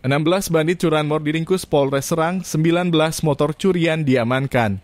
16 bandit curanmor diringkus Polres Serang, 19 motor curian diamankan.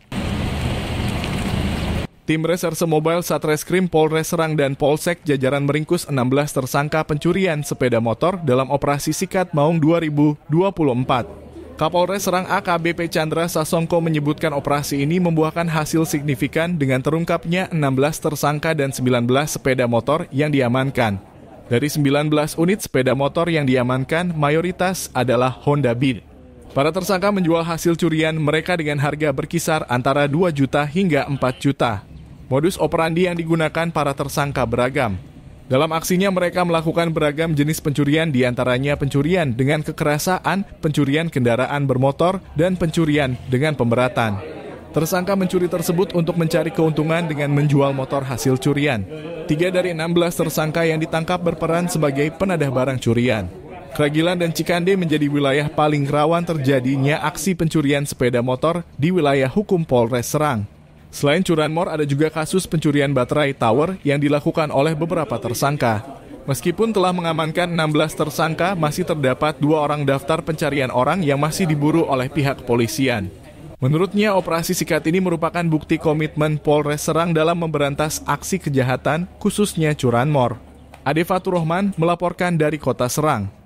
Tim Reserse Mobile Satreskrim Polres Serang dan Polsek jajaran meringkus 16 tersangka pencurian sepeda motor dalam operasi Sikat Maung 2024. Kapolres Serang AKBP Chandra Sasongko menyebutkan operasi ini membuahkan hasil signifikan dengan terungkapnya 16 tersangka dan 19 sepeda motor yang diamankan. Dari 19 unit sepeda motor yang diamankan, mayoritas adalah Honda Beat. Para tersangka menjual hasil curian mereka dengan harga berkisar antara 2 juta hingga 4 juta. Modus operandi yang digunakan para tersangka beragam. Dalam aksinya mereka melakukan beragam jenis pencurian diantaranya pencurian dengan kekerasan, pencurian kendaraan bermotor, dan pencurian dengan pemberatan. Tersangka mencuri tersebut untuk mencari keuntungan dengan menjual motor hasil curian. Tiga dari 16 tersangka yang ditangkap berperan sebagai penadah barang curian. Kragilan dan Cikande menjadi wilayah paling rawan terjadinya aksi pencurian sepeda motor di wilayah hukum Polres Serang. Selain curanmor, ada juga kasus pencurian baterai tower yang dilakukan oleh beberapa tersangka. Meskipun telah mengamankan 16 tersangka, masih terdapat dua orang daftar pencarian orang yang masih diburu oleh pihak kepolisian. Menurutnya, operasi sikat ini merupakan bukti komitmen Polres Serang dalam memberantas aksi kejahatan, khususnya curanmor. Ade Fatur Rohman melaporkan dari kota Serang.